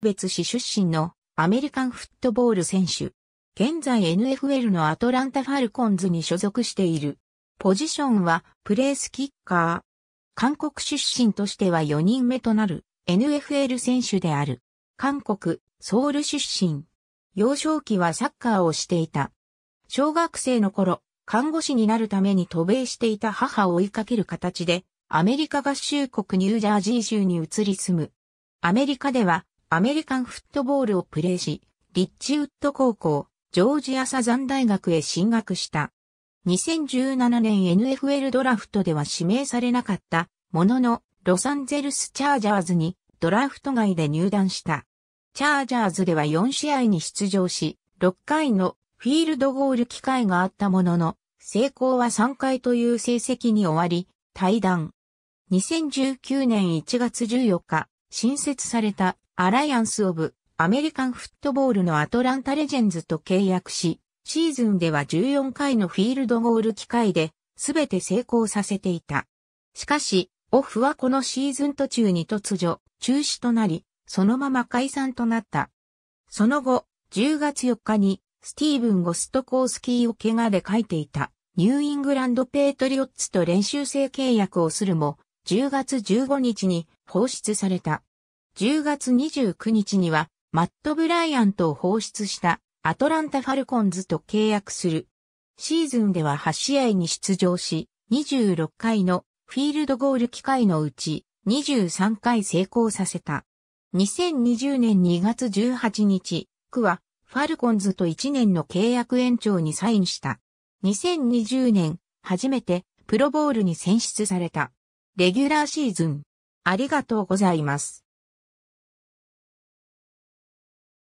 別市出身のアメリカンフットボール選手。現在 NFL のアトランタ・ファルコンズに所属している。ポジションはプレースキッカー。韓国出身としては4人目となる NFL 選手である。韓国、ソウル出身。幼少期はサッカーをしていた。小学生の頃、看護師になるために渡米していた母を追いかける形で、アメリカ合衆国ニュージャージー州に移り住む。アメリカではアメリカンフットボールをプレーし、リッチウッド高校、ジョージアサザン大学へ進学した。2017年 NFL ドラフトでは指名されなかったものの、ロサンゼルスチャージャーズにドラフト外で入団した。チャージャーズでは4試合に出場し、6回のフィールドゴール機会があったものの、成功は3回という成績に終わり、退団。2019年1月14日、新設されたアライアンス・オブ・アメリカンフットボールのアトランタ・レジェンズと契約し、シーズンでは14回のフィールドゴール機会で、すべて成功させていた。しかし、オフはこのシーズン途中に突如、中止となり、そのまま解散となった。その後、10月4日に、スティーブン・ゴストコースキーを怪我で書いていた、ニューイングランド・ペートリオッツと練習生契約をするも、10月15日に放出された。10月29日には、マット・ブライアントを放出したアトランタ・ファルコンズと契約する。シーズンでは8試合に出場し、26回のフィールドゴール機会のうち23回成功させた。2020年2月18日、区はファルコンズと1年の契約延長にサインした。2020年、初めてプロボールに選出された。レギュラーシーズン。ありがとうございます。